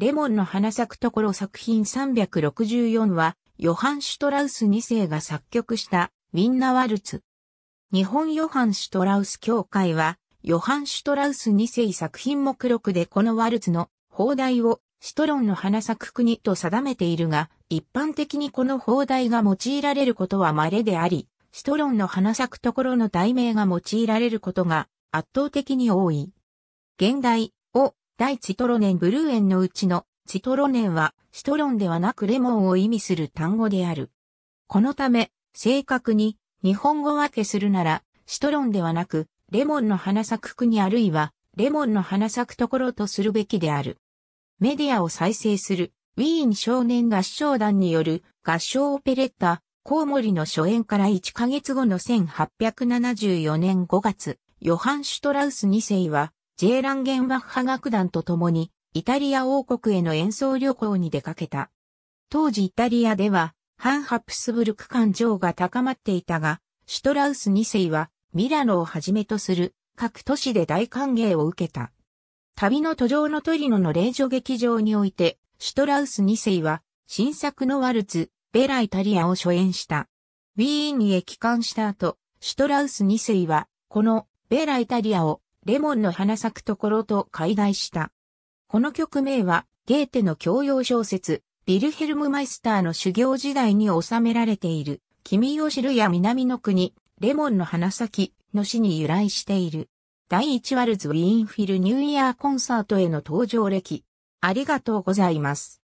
レモンの花咲くところ作品364は、ヨハン・シュトラウス2世が作曲したウィンナワルツ。日本ヨハン・シュトラウス協会は、ヨハン・シュトラウス2世作品目録でこのワルツの放題をシトロンの花咲く国と定めているが、一般的にこの放題が用いられることは稀であり、シトロンの花咲くところの題名が用いられることが圧倒的に多い。現代、大チトロネンブルーエンのうちのチトロネンはシトロンではなくレモンを意味する単語である。このため、正確に日本語分けするならシトロンではなくレモンの花咲く国あるいはレモンの花咲くところとするべきである。メディアを再生するウィーン少年合唱団による合唱オペレッタコウモリの初演から1ヶ月後の1874年5月、ヨハン・シュトラウス2世は、ジェーランゲンバッハ楽団と共に、イタリア王国への演奏旅行に出かけた。当時イタリアでは、ハンハプスブルク感情が高まっていたが、シュトラウス2世は、ミラノをはじめとする各都市で大歓迎を受けた。旅の途上のトリノの霊女劇場において、シュトラウス2世は、新作のワルツ、ベライタリアを初演した。ウィーンへ帰還した後、シュトラウス2世は、このベライタリアをレモンの花咲くところと海題した。この曲名は、ゲーテの教養小説、ビルヘルムマイスターの修行時代に収められている、君を知るや南の国、レモンの花咲の詩に由来している。第1ワルズウィーンフィルニューイヤーコンサートへの登場歴。ありがとうございます。